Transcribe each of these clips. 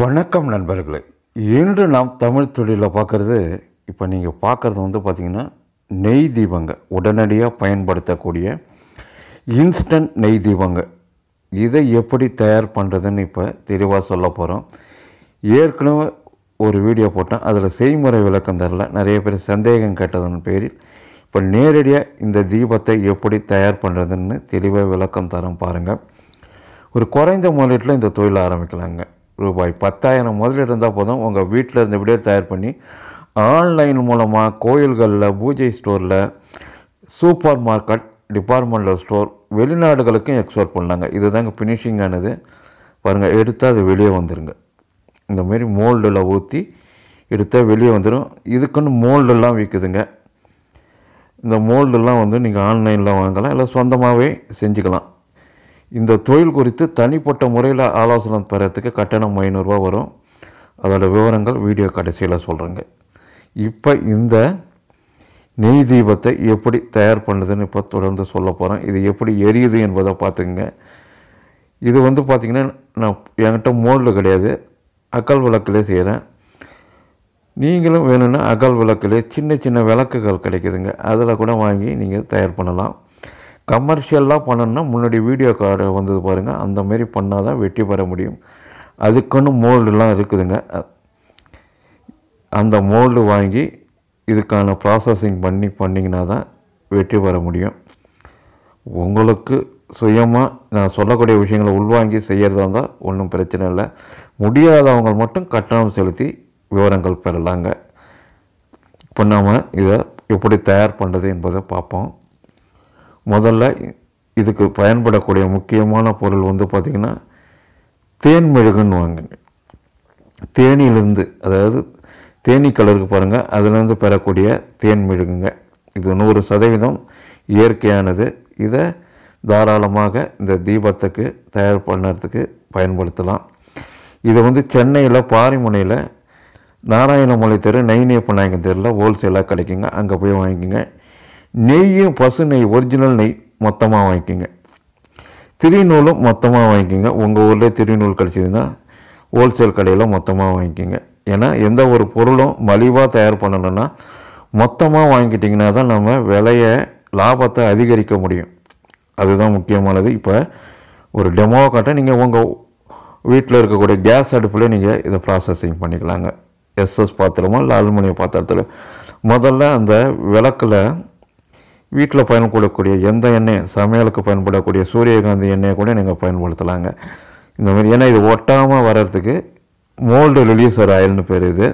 வணக்கம் நண்பர்களே இன்று நாம் தமிழ் தொழிலில் பார்க்குறது இப்போ நீங்கள் பார்க்குறது வந்து பார்த்திங்கன்னா நெய் தீபங்க உடனடியாக பயன்படுத்தக்கூடிய இன்ஸ்டன்ட் நெய் தீபங்க இதை எப்படி தயார் பண்ணுறதுன்னு இப்போ தெளிவாக சொல்ல போகிறோம் ஏற்கனவே ஒரு வீடியோ போட்டேன் அதில் செய்முறை விளக்கம் தரல நிறைய பேர் சந்தேகம் கேட்டதன் பேரில் இப்போ நேரடியாக இந்த தீபத்தை எப்படி தயார் பண்ணுறதுன்னு தெளிவாக விளக்கம் தரம் பாருங்கள் ஒரு குறைந்த முதலீட்டில் இந்த தொழில் ஆரம்பிக்கலாங்க ரூபாய் பத்தாயிரம் முதலீடு இருந்தால் போதும் உங்கள் வீட்டில் இருந்தபடியே தயார் பண்ணி ஆன்லைன் மூலமாக கோயில்களில் பூஜை ஸ்டோரில் சூப்பர் மார்க்கெட் டிபார்ட்மெண்டல் ஸ்டோர் வெளிநாடுகளுக்கும் எக்ஸ்போர்ட் பண்ணாங்க இதுதாங்க ஃபினிஷிங் ஆனது பாருங்கள் எடுத்தால் அது வெளியே வந்துடுங்க இந்தமாரி மோல்டில் ஊற்றி எடுத்தால் வெளியே வந்துடும் இதுக்குன்னு மோல்டெல்லாம் விற்குதுங்க இந்த மோல்டெல்லாம் வந்து நீங்கள் ஆன்லைனில் வாங்கலாம் இல்லை சொந்தமாகவே செஞ்சுக்கலாம் இந்த தொழில் குறித்து தனிப்பட்ட முறையில் ஆலோசனை பெறத்துக்கு கட்டணம் ஐநூறுரூவா வரும் அதோடய விவரங்கள் வீடியோ கடைசியில் சொல்கிறேங்க இப்போ இந்த நெய் தீபத்தை எப்படி தயார் பண்ணுதுன்னு இப்போ தொடர்ந்து சொல்ல போகிறேன் இது எப்படி எரியுது என்பதை பார்த்துக்குங்க இது வந்து பார்த்திங்கன்னா நான் என்கிட்ட மோல்டு கிடையாது அக்கல் விளக்கிலே செய்கிறேன் நீங்களும் வேணும்னா அகல் விளக்கிலே சின்ன சின்ன விளக்குகள் கிடைக்குதுங்க அதில் கூட வாங்கி நீங்கள் தயார் பண்ணலாம் கமர்ஷியலாக பண்ணணும்னா முன்னாடி வீடியோ கார்டு வந்தது பாருங்கள் அந்த மாரி பண்ணால் தான் வெற்றி பெற முடியும் அதுக்குன்னு மோல்டுலாம் இருக்குதுங்க அந்த மோல்டு வாங்கி இதுக்கான ப்ராசஸிங் பண்ணி பண்ணிங்கன்னா தான் வெற்றி பெற முடியும் உங்களுக்கு சுயமாக நான் சொல்லக்கூடிய விஷயங்களை உள்வாங்கி செய்கிறதா இருந்தால் ஒன்றும் பிரச்சனை இல்லை முடியாதவங்க மட்டும் கட்டணம் செலுத்தி விவரங்கள் பெறலாங்க இப்போ நாம் இதை எப்படி தயார் பண்ணுறது என்பதை பார்ப்போம் முதல்ல இதுக்கு பயன்படக்கூடிய முக்கியமான பொருள் வந்து பார்த்திங்கன்னா தேன் மெழுகுன்னு வாங்குங்க தேனியிலேருந்து அதாவது தேனி கலருக்கு பாருங்கள் அதிலேருந்து பெறக்கூடிய தேன் மெழுகுங்க இது நூறு சதவீதம் இயற்கையானது இதை தாராளமாக இந்த தீபத்துக்கு தயார் பண்ணுறதுக்கு பயன்படுத்தலாம் இதை வந்து சென்னையில் பாரிமுனையில் நாராயணமலை தெரு நைனியப்ப தெருவில் ஹோல்சேலாக கிடைக்குங்க அங்கே போய் வாங்கிக்கோங்க நெய்யும் பசு நெய் ஒரிஜினல் நெய் மொத்தமாக வாங்கிக்கோங்க திருநூலும் மொத்தமாக வாங்கிக்கோங்க உங்கள் ஊரில் திருநூல் கிடச்சிதுன்னா ஹோல்சேல் கடையில் மொத்தமாக வாங்கிக்கோங்க ஏன்னா எந்த ஒரு பொருளும் மலிவாக தயார் பண்ணணும்னா மொத்தமாக வாங்கிக்கிட்டிங்கன்னா தான் நம்ம விலையை லாபத்தை அதிகரிக்க முடியும் அதுதான் முக்கியமானது இப்போ ஒரு டெமோவை காட்ட நீங்கள் உங்கள் வீட்டில் இருக்கக்கூடிய கேஸ் அடுப்பில் நீங்கள் இதை ப்ராசஸிங் பண்ணிக்கலாங்க எஸ்எஸ் பாத்திரமோ இல்லை அலுமினிய பாத்திரத்தில் முதல்ல அந்த விளக்கில் வீட்டில் பயன்படக்கூடிய எந்த எண்ணெய் சமையலுக்கு பயன்படக்கூடிய சூரியகாந்தி எண்ணெயை கூட நீங்கள் பயன்படுத்தலாங்க இந்த மாதிரி ஏன்னா இது ஒட்டாமல் வர்றதுக்கு மோல்டு ரிலீஸர் ஆயில்னு பேர் இது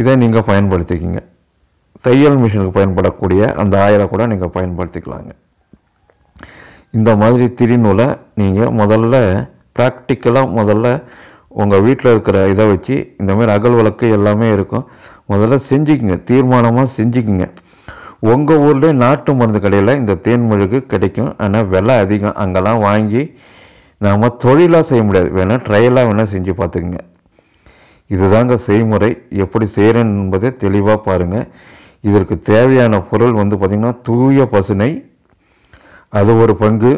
இதை நீங்கள் பயன்படுத்திக்கிங்க தையல் மிஷினுக்கு பயன்படக்கூடிய அந்த ஆயிலை கூட நீங்கள் பயன்படுத்திக்கலாங்க இந்த மாதிரி திரிநூலை நீங்கள் முதல்ல ப்ராக்டிக்கலாக முதல்ல உங்கள் வீட்டில் இருக்கிற இதை வச்சு இந்த மாதிரி அகல் விளக்கு எல்லாமே இருக்கும் முதல்ல செஞ்சுக்கிங்க தீர்மானமாக செஞ்சுக்கிங்க உங்கள் ஊர்லேயும் நாட்டு மருந்து கடையில் இந்த தேன் மெழுகு கிடைக்கும் ஆனால் விலை அதிகம் அங்கெல்லாம் வாங்கி நாம் தொழிலாக செய்ய முடியாது வேணால் ட்ரையலாக வேணால் செஞ்சு பார்த்துக்குங்க இதுதாங்க செய்முறை எப்படி செய்கிறேன் என்பதை தெளிவாக பாருங்கள் இதற்கு தேவையான பொருள் வந்து பார்த்திங்கன்னா தூய பசுனை அது ஒரு பங்கு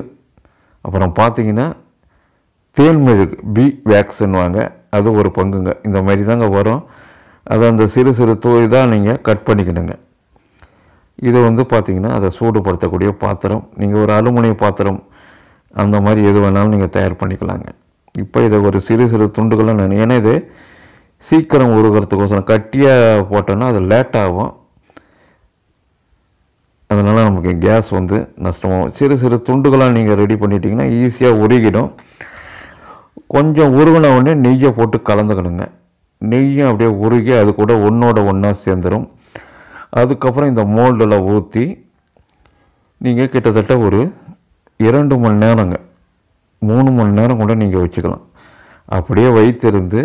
அப்புறம் பார்த்திங்கன்னா தேன்மெழுகு பி வேக்ஸ்ன்னுவாங்க அது ஒரு பங்குங்க இந்த மாதிரி தாங்க வரும் அதை அந்த சிறு சிறு தூய் தான் நீங்கள் கட் பண்ணிக்கணுங்க இதை வந்து பார்த்திங்கன்னா அதை சூடுபடுத்தக்கூடிய பாத்திரம் நீங்கள் ஒரு அலுமினிய பாத்திரம் அந்த மாதிரி எது வேணாலும் நீங்கள் தயார் பண்ணிக்கலாங்க இப்போ இதை ஒரு சிறு சிறு துண்டுகளாக நான் ஏன்னா இது சீக்கிரம் உருகிறதுக்கோசரம் கட்டியாக போட்டோன்னா அது லேட் ஆகும் அதனால் நமக்கு கேஸ் வந்து நஷ்டமாகும் சிறு சிறு துண்டுகளாக நீங்கள் ரெடி பண்ணிட்டீங்கன்னா ஈஸியாக உருகிடும் கொஞ்சம் உருகின உடனே நெய்யை போட்டு கலந்துக்கணுங்க நெய்யும் அப்படியே உருகி அது கூட ஒன்றோட ஒன்றா சேர்ந்துடும் அதுக்கப்புறம் இந்த மோல்டில் ஊற்றி நீங்கள் கிட்டத்தட்ட ஒரு இரண்டு மணி நேரங்க மூணு மணி நேரம் கூட நீங்கள் வச்சுக்கலாம் அப்படியே வைத்திருந்து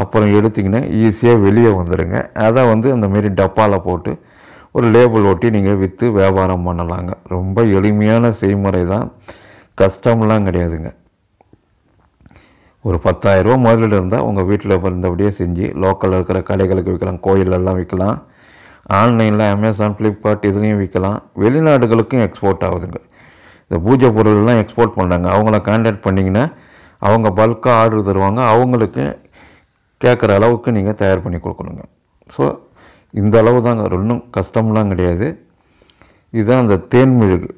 அப்புறம் எடுத்திங்கன்னா ஈஸியாக வெளியே வந்துடுங்க அதை வந்து அந்தமாரி டப்பாவில் போட்டு ஒரு லேபிள் ஒட்டி நீங்கள் விற்று வியாபாரம் பண்ணலாங்க ரொம்ப எளிமையான செய்முறை தான் கஷ்டம்லாம் கிடையாதுங்க ஒரு பத்தாயிரரூவா முதலீடு இருந்தால் உங்கள் வீட்டில் இருந்தபடியே செஞ்சு லோக்கலில் இருக்கிற கடைகளுக்கு விற்கலாம் கோயிலெல்லாம் விற்கலாம் ஆன்லைனில் அமேசான் ஃப்ளிப்கார்ட் இதுலேயும் விற்கலாம் வெளிநாடுகளுக்கும் எக்ஸ்போர்ட் ஆகுதுங்க இந்த பூஜை பொருள்லாம் எக்ஸ்போர்ட் பண்ணுறாங்க அவங்கள கான்டாக்ட் பண்ணிங்கன்னா அவங்க பல்காக ஆர்டர் தருவாங்க அவங்களுக்கு கேட்குற அளவுக்கு நீங்கள் தயார் பண்ணி கொடுக்கணுங்க ஸோ இந்த அளவு தாங்க ஒன்றும் கஷ்டம்லாம் கிடையாது இதுதான் அந்த தேன் மெழுகு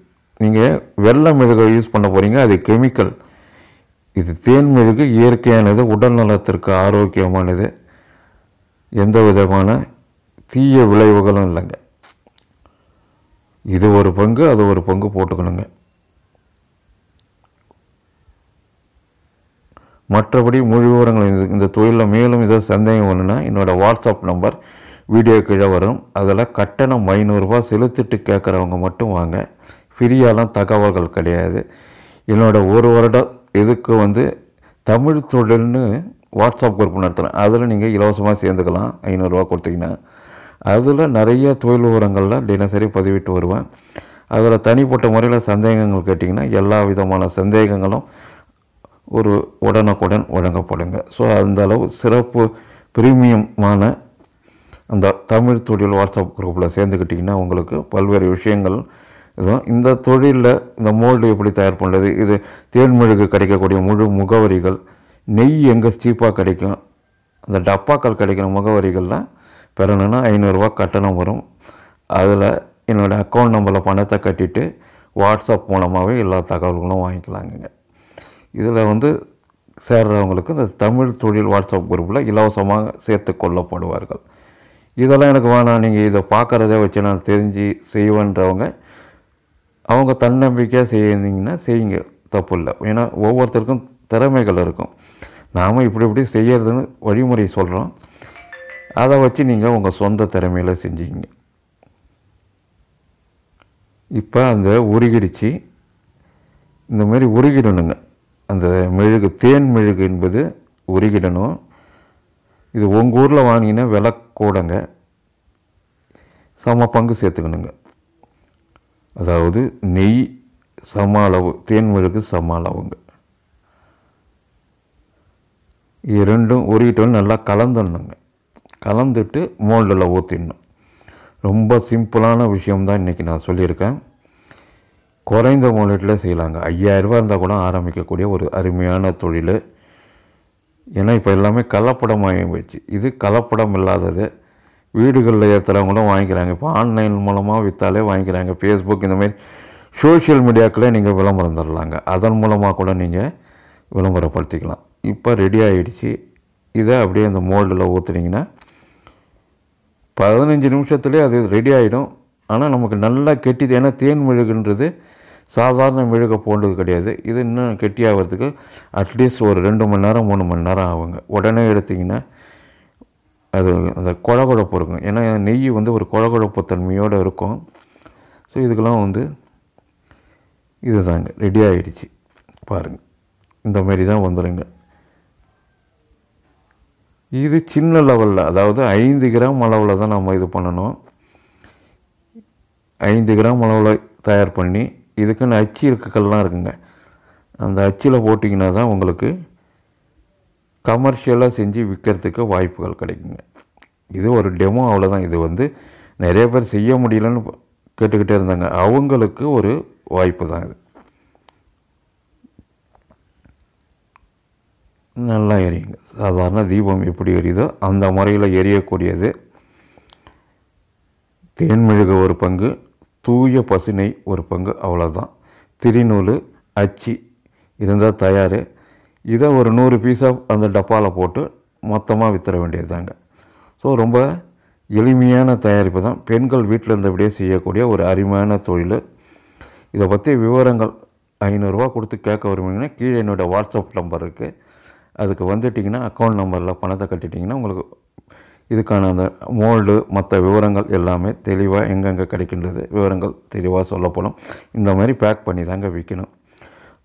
நீங்கள் வெள்ளை மெழுகை யூஸ் பண்ண போகிறீங்க அது கெமிக்கல் இது தேன் மெழுகு இயற்கையானது உடல் நலத்திற்கு ஆரோக்கியமானது எந்த விதமான தீய விளைவுகளும் இல்லைங்க இது ஒரு பங்கு அது ஒரு பங்கு போட்டுக்கணுங்க மற்றபடி முழு விவரங்கள் இந்த இந்த தொழிலில் மேலும் இதை சந்தேகம் ஒன்றுன்னா என்னோடய வாட்ஸ்அப் நம்பர் வீடியோ கீழே வரும் அதில் கட்டணம் ஐநூறுரூபா செலுத்திட்டு கேட்குறவங்க மட்டும் வாங்க ஃப்ரீயாலாம் தகவல்கள் கிடையாது என்னோடய ஒரு வருடம் இதுக்கு வந்து தமிழ் தொழில்னு வாட்ஸ்அப் குரூப் நடத்துகிறேன் அதில் நீங்கள் இலவசமாக சேர்ந்துக்கலாம் ஐநூறுரூவா கொடுத்தீங்கன்னா அதில் நிறைய தொழில் விவரங்களில் தினசரி பதிவிட்டு வருவேன் அதில் தனிப்பட்ட முறையில் சந்தேகங்கள் கேட்டிங்கன்னா எல்லா விதமான சந்தேகங்களும் ஒரு உடனுக்குடன் வழங்கப்படுங்க ஸோ அந்த அளவு சிறப்பு பிரீமியமான அந்த தமிழ் தொழில் வாட்ஸ்அப் குரூப்பில் சேர்ந்துக்கிட்டிங்கன்னா உங்களுக்கு பல்வேறு விஷயங்கள் இதுவும் இந்த தொழிலில் இந்த மோல்டு எப்படி தயார் பண்ணுறது இது தேன்மொழிக்கு கிடைக்கக்கூடிய முழு முகவரிகள் நெய் எங்கே ஸ்டீப்பாக கிடைக்கும் அந்த டப்பாக்கள் கிடைக்கிற முகவரிகள்லாம் பெறணும்னா ஐநூறுரூவா கட்டணம் வரும் அதில் என்னோடய அக்கௌண்ட் நம்பரில் பணத்தை கட்டிட்டு வாட்ஸ்அப் மூலமாகவே எல்லா தகவல்களும் வாங்கிக்கலாங்க இதில் வந்து சேர்றவங்களுக்கு இந்த தமிழ் தொழில் வாட்ஸ்அப் குரூப்பில் இலவசமாக சேர்த்து கொள்ளப்படுவார்கள் இதெல்லாம் எனக்கு வேணாம் நீங்கள் இதை பார்க்குறதே வச்சு நான் தெரிஞ்சு செய்வேன்றவங்க அவங்க தன்னம்பிக்கையாக செய்யிருந்தீங்கன்னா செய்யுங்க தப்பு இல்லை ஏன்னா ஒவ்வொருத்தருக்கும் திறமைகள் இருக்கும் நாம் இப்படி இப்படி செய்யறதுன்னு வழிமுறை சொல்கிறோம் அதை வச்சு நீங்கள் உங்கள் சொந்த திறமையில் செஞ்சீங்க இப்போ அந்த உருகிடுச்சு இந்த மாதிரி உருகிடணுங்க அந்த மெழுகு தேன் மெழுகு என்பது உருகிடணும் இது உங்கள் ஊரில் வாங்கினா விலை கூடங்க சம பங்கு சேர்த்துக்கணுங்க அதாவது நெய் சம அளவு தேன் மெழுகு சம அளவுங்க இரண்டும் உருகிட்டோம் நல்லா கலந்துடணுங்க கலந்துட்டு மோல்டில் ஊற்றிடணும் ரொம்ப சிம்பிளான விஷயம்தான் இன்றைக்கி நான் சொல்லியிருக்கேன் குறைந்த மோல்டில் செய்யலாங்க ஐயாயிரரூபா இருந்தால் கூட ஆரம்பிக்கக்கூடிய ஒரு அருமையான தொழில் ஏன்னா இப்போ எல்லாமே கலப்படம் ஆகிடுச்சு இது கலப்படம் இல்லாதது வீடுகளில் ஏற்றுறவங்களும் வாங்கிக்கிறாங்க இப்போ ஆன்லைன் மூலமாக விற்றாலே வாங்கிக்கிறாங்க ஃபேஸ்புக் இந்தமாரி சோஷியல் மீடியாக்களே நீங்கள் விளம்பரம் தரலாங்க அதன் மூலமாக கூட நீங்கள் விளம்பரப்படுத்திக்கலாம் இப்போ ரெடி ஆகிடுச்சு இதை அப்படியே அந்த மோல்டில் ஊற்றுனீங்கன்னா பதினஞ்சு நிமிஷத்துலேயே அது ரெடி ஆகிடும் ஆனால் நமக்கு நல்லா கெட்டிது ஏன்னா தேன் மெழுகுன்றது சாதாரண மெழுக போன்றது கிடையாது இது இன்னும் கெட்டியாகிறதுக்கு அட்லீஸ்ட் ஒரு ரெண்டு மணி நேரம் மூணு மணி நேரம் ஆகுங்க உடனே எடுத்திங்கன்னா அது அந்த குழகுழப்பு இருக்கும் ஏன்னா நெய் வந்து ஒரு குழகுழப்பு தன்மையோடு இருக்கும் ஸோ இதுக்கெல்லாம் வந்து இது தாங்க ரெடி ஆகிடுச்சு பாருங்கள் இந்த மாதிரி தான் வந்துடுங்க இது சின்ன லெவலில் அதாவது ஐந்து கிராம் அளவில் தான் நம்ம இது பண்ணணும் ஐந்து கிராம் அளவில் தயார் பண்ணி இதுக்குன்னு அச்சு இருக்குக்கள்லாம் இருக்குங்க அந்த அச்சில் போட்டிங்கன்னா தான் உங்களுக்கு கமர்ஷியலாக செஞ்சு விற்கிறதுக்கு வாய்ப்புகள் கிடைக்குங்க இது ஒரு டெமோ அவ்வளோதான் இது வந்து நிறைய பேர் செய்ய முடியலன்னு கேட்டுக்கிட்டே இருந்தாங்க அவங்களுக்கு ஒரு வாய்ப்பு தான் இது நல்லா எரியுங்க சாதாரண தீபம் எப்படி எரியுதோ அந்த முறையில் எரியக்கூடியது தேன்மெழுகு ஒரு பங்கு தூய பசுனை ஒரு பங்கு அவ்வளோதான் திரிநூல் அச்சு இருந்தால் தயார் இதை ஒரு நூறு பீஸாக அந்த டப்பாவில் போட்டு மொத்தமாக வித்துற வேண்டியது தாங்க ஸோ ரொம்ப எளிமையான தயாரிப்பு தான் பெண்கள் வீட்டில் இருந்தபடியே செய்யக்கூடிய ஒரு அருமையான தொழில் இதை பற்றி விவரங்கள் ஐநூறுரூவா கொடுத்து கேட்க விரும்புங்கன்னா கீழே என்னோடய வாட்ஸ்அப் நம்பர் இருக்குது அதுக்கு வந்துட்டிங்கன்னா அக்கௌண்ட் நம்பரில் பணத்தை கட்டிட்டிங்கன்னா உங்களுக்கு இதுக்கான அந்த மோல்டு மற்ற விவரங்கள் எல்லாமே தெளிவாக எங்கெங்கே கிடைக்கின்றது விவரங்கள் தெளிவாக சொல்லப்படும் இந்த மாதிரி பேக் பண்ணி தாங்க விற்கணும்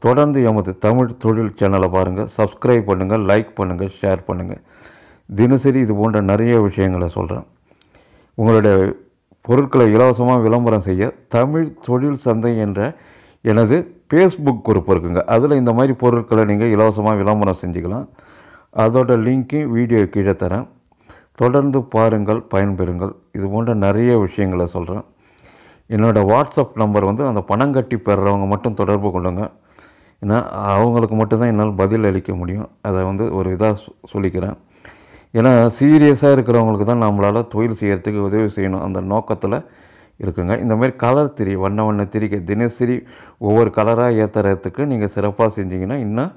தொடர்ந்து எமது தமிழ் தொழில் சேனலை பாருங்கள் சப்ஸ்கிரைப் பண்ணுங்கள் லைக் பண்ணுங்கள் ஷேர் பண்ணுங்கள் தினசரி இது போன்ற நிறைய விஷயங்களை சொல்கிறேன் உங்களுடைய பொருட்களை இலவசமாக விளம்பரம் செய்ய தமிழ் தொழில் சந்தை என்ற எனது ஃபேஸ்புக் குரூப் இருக்குங்க அதில் இந்த மாதிரி பொருட்களை நீங்கள் இலவசமாக விளம்பரம் செஞ்சுக்கலாம் அதோட லிங்க்கையும் வீடியோ கீழே தரேன் தொடர்ந்து பாருங்கள் பயன்பெறுங்கள் இது போன்ற நிறைய விஷயங்களை சொல்கிறேன் என்னோடய வாட்ஸ்அப் நம்பர் வந்து அந்த பணம் கட்டி பெறுறவங்க மட்டும் தொடர்பு கொள்ளுங்க ஏன்னா அவங்களுக்கு மட்டும்தான் என்னால் பதில் அளிக்க முடியும் அதை வந்து ஒரு இதாக சொல்லிக்கிறேன் ஏன்னா சீரியஸாக இருக்கிறவங்களுக்கு தான் நம்மளால் தொழில் செய்கிறதுக்கு உதவி செய்யணும் அந்த நோக்கத்தில் இருக்குங்க இந்த மாதிரி கலர் திரி வண்ண வண்ண திரிக்க தினசரி ஒவ்வொரு கலராக ஏற்றுறதுக்கு நீங்கள் சிறப்பாக செஞ்சீங்கன்னா இன்னும்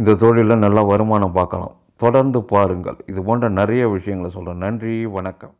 இந்த தொழிலில் நல்லா வருமானம் பார்க்கலாம் தொடர்ந்து பாருங்கள் இது போன்ற நிறைய விஷயங்களை சொல்கிறேன் நன்றி வணக்கம்